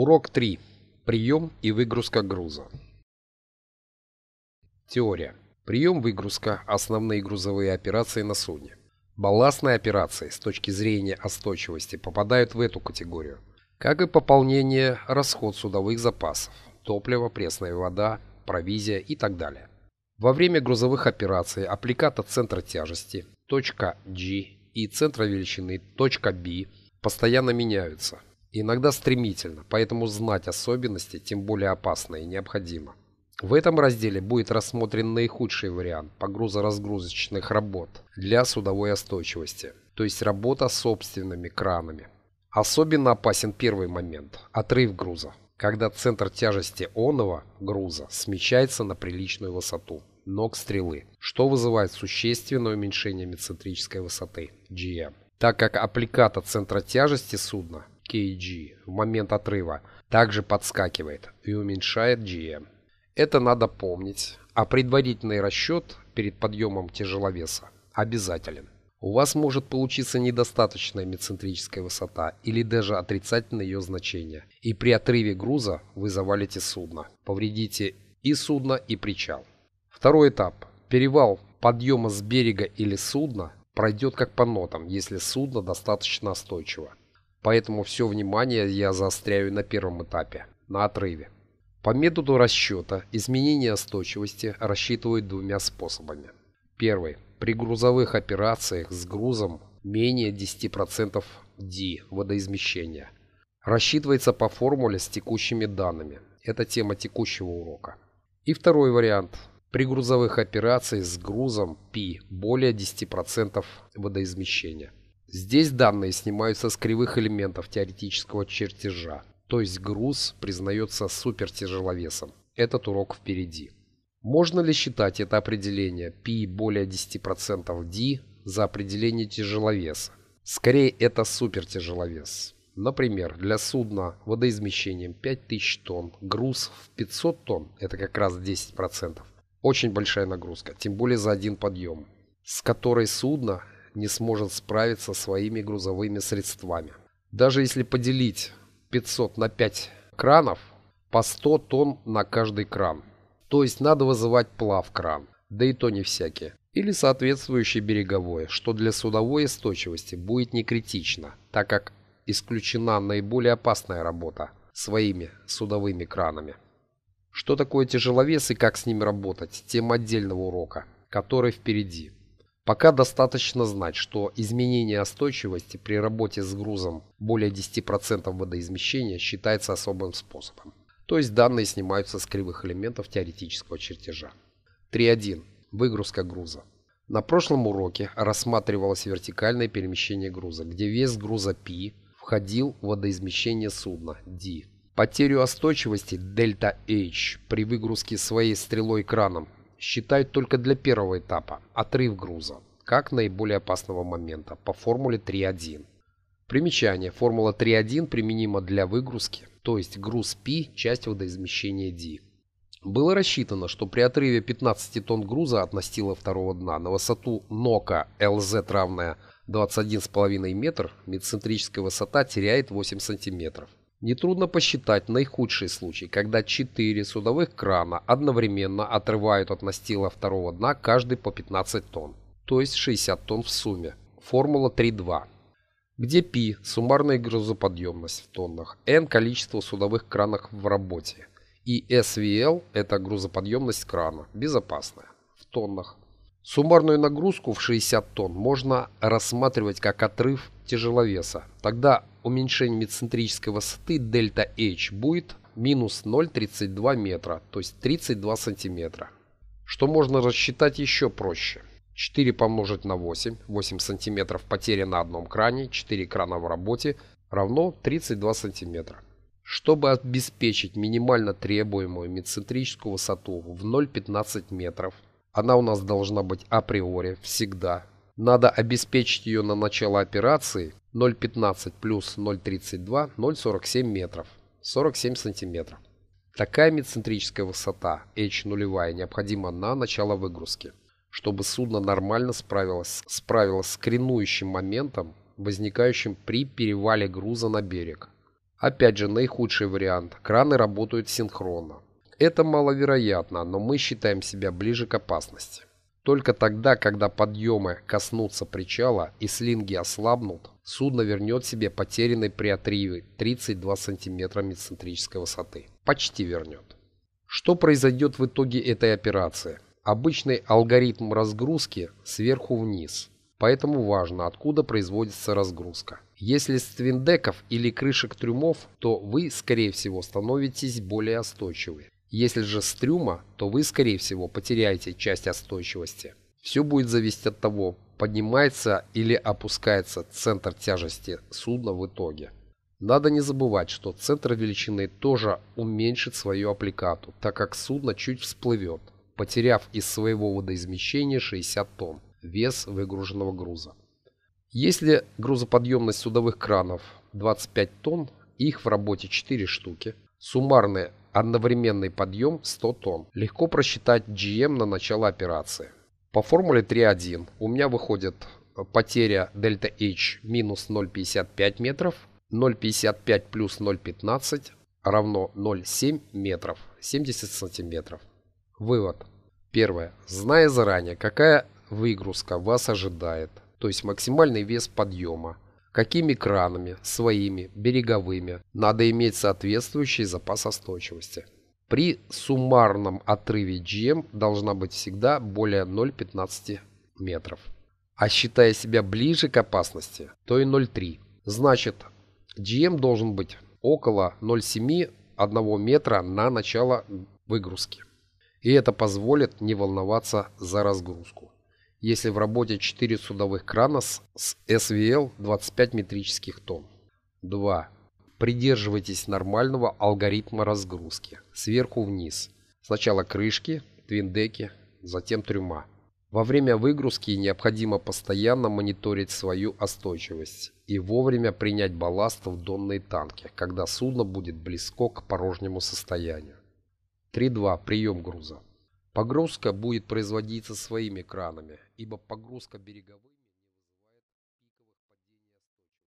Урок 3. Прием и выгрузка груза. Теория. Прием выгрузка – основные грузовые операции на судне. Балластные операции с точки зрения остойчивости попадают в эту категорию, как и пополнение расход судовых запасов, топливо, пресная вода, провизия и так далее. Во время грузовых операций аппликата центра тяжести, точка G и центра величины, точка B, постоянно меняются – иногда стремительно, поэтому знать особенности, тем более опасно и необходимо. В этом разделе будет рассмотрен наихудший вариант погрузоразгрузочных работ для судовой остойчивости, то есть работа собственными кранами. Особенно опасен первый момент – отрыв груза, когда центр тяжести оного груза смещается на приличную высоту ног стрелы, что вызывает существенное уменьшение метцентрической высоты GM, так как аппликата центра тяжести судна kg в момент отрыва также подскакивает и уменьшает GM. Эм. Это надо помнить, а предварительный расчет перед подъемом тяжеловеса обязателен. У вас может получиться недостаточная мецентрическая высота или даже отрицательное ее значение. И при отрыве груза вы завалите судно. Повредите и судно, и причал. Второй этап. Перевал подъема с берега или судна пройдет как по нотам, если судно достаточно остойчиво. Поэтому все внимание я заостряю на первом этапе, на отрыве. По методу расчета изменение стойчивости рассчитывают двумя способами. Первый. При грузовых операциях с грузом менее 10% D водоизмещения. Рассчитывается по формуле с текущими данными. Это тема текущего урока. И второй вариант. При грузовых операциях с грузом P более 10% водоизмещения. Здесь данные снимаются с кривых элементов теоретического чертежа, то есть груз признается супертяжеловесом. Этот урок впереди. Можно ли считать это определение π более 10% d за определение тяжеловеса? Скорее, это супертяжеловес. Например, для судна водоизмещением 5000 тонн, груз в 500 тонн, это как раз 10%. Очень большая нагрузка, тем более за один подъем, с которой судно не сможет справиться своими грузовыми средствами. Даже если поделить 500 на 5 кранов, по 100 тонн на каждый кран. То есть надо вызывать плав-кран, да и то не всякий, Или соответствующий береговой, что для судовой устойчивости будет не критично, так как исключена наиболее опасная работа своими судовыми кранами. Что такое тяжеловес и как с ним работать, тем отдельного урока, который впереди. Пока достаточно знать, что изменение остойчивости при работе с грузом более 10% водоизмещения считается особым способом. То есть данные снимаются с кривых элементов теоретического чертежа. 3.1. Выгрузка груза. На прошлом уроке рассматривалось вертикальное перемещение груза, где вес груза P входил в водоизмещение судна d. Потерю остойчивости дельта H при выгрузке своей стрелой краном считают только для первого этапа – отрыв груза, как наиболее опасного момента по формуле 3.1. Примечание. Формула 3.1 применима для выгрузки, то есть груз P – часть водоизмещения D. Было рассчитано, что при отрыве 15 тонн груза от настила второго дна на высоту нока LZ равная 21,5 метр, медцентрическая высота теряет 8 сантиметров. Нетрудно посчитать наихудший случай, когда четыре судовых крана одновременно отрывают от настила второго дна каждый по 15 тонн, то есть 60 тонн в сумме. Формула 3.2 где π – суммарная грузоподъемность в тоннах, n – количество судовых кранов в работе, и SVL – это грузоподъемность крана, безопасная, в тоннах. Суммарную нагрузку в 60 тонн можно рассматривать как отрыв тяжеловеса. Тогда Уменьшение мецентрической высоты дельта H будет минус 0,32 метра, то есть 32 сантиметра. Что можно рассчитать еще проще. 4 помножить на 8, 8 сантиметров потери на одном кране, 4 крана в работе, равно 32 сантиметра. Чтобы обеспечить минимально требуемую мецентрическую высоту в 0,15 метров, она у нас должна быть априори, всегда, надо обеспечить ее на начало операции 0,15 плюс 0,32, 0,47 метров, 47 сантиметров. Такая мецентрическая высота H0 необходима на начало выгрузки, чтобы судно нормально справилось, справилось с кренующим моментом, возникающим при перевале груза на берег. Опять же, наихудший вариант – краны работают синхронно. Это маловероятно, но мы считаем себя ближе к опасности. Только тогда, когда подъемы коснутся причала и слинги ослабнут, судно вернет себе потерянный при отриве 32 см мецентрической высоты. Почти вернет. Что произойдет в итоге этой операции? Обычный алгоритм разгрузки сверху вниз. Поэтому важно, откуда производится разгрузка. Если с твиндеков или крышек трюмов, то вы, скорее всего, становитесь более остойчивы. Если же с трюма, то вы, скорее всего, потеряете часть отстойчивости. Все будет зависеть от того, поднимается или опускается центр тяжести судна в итоге. Надо не забывать, что центр величины тоже уменьшит свою аппликату, так как судно чуть всплывет, потеряв из своего водоизмещения 60 тонн вес выгруженного груза. Если грузоподъемность судовых кранов 25 тонн, их в работе 4 штуки, суммарная Одновременный подъем 100 тонн. Легко просчитать GM на начало операции. По формуле 3.1 у меня выходит э, потеря дельта H минус 0,55 метров, 0,55 плюс 0,15 равно 0,7 метров, 70 сантиметров. Вывод. Первое. Зная заранее, какая выгрузка вас ожидает, то есть максимальный вес подъема, Какими кранами? Своими, береговыми. Надо иметь соответствующий запас остойчивости. При суммарном отрыве GM должна быть всегда более 0,15 метров. А считая себя ближе к опасности, то и 0,3. Значит, GM должен быть около 0,7-1 метра на начало выгрузки. И это позволит не волноваться за разгрузку если в работе 4 судовых крана с СВЛ 25 метрических тонн. 2. Придерживайтесь нормального алгоритма разгрузки. Сверху вниз. Сначала крышки, твиндеки, затем трюма. Во время выгрузки необходимо постоянно мониторить свою остойчивость и вовремя принять балласт в донные танки, когда судно будет близко к порожнему состоянию. 3.2. Прием груза. Погрузка будет производиться своими кранами, ибо погрузка береговой...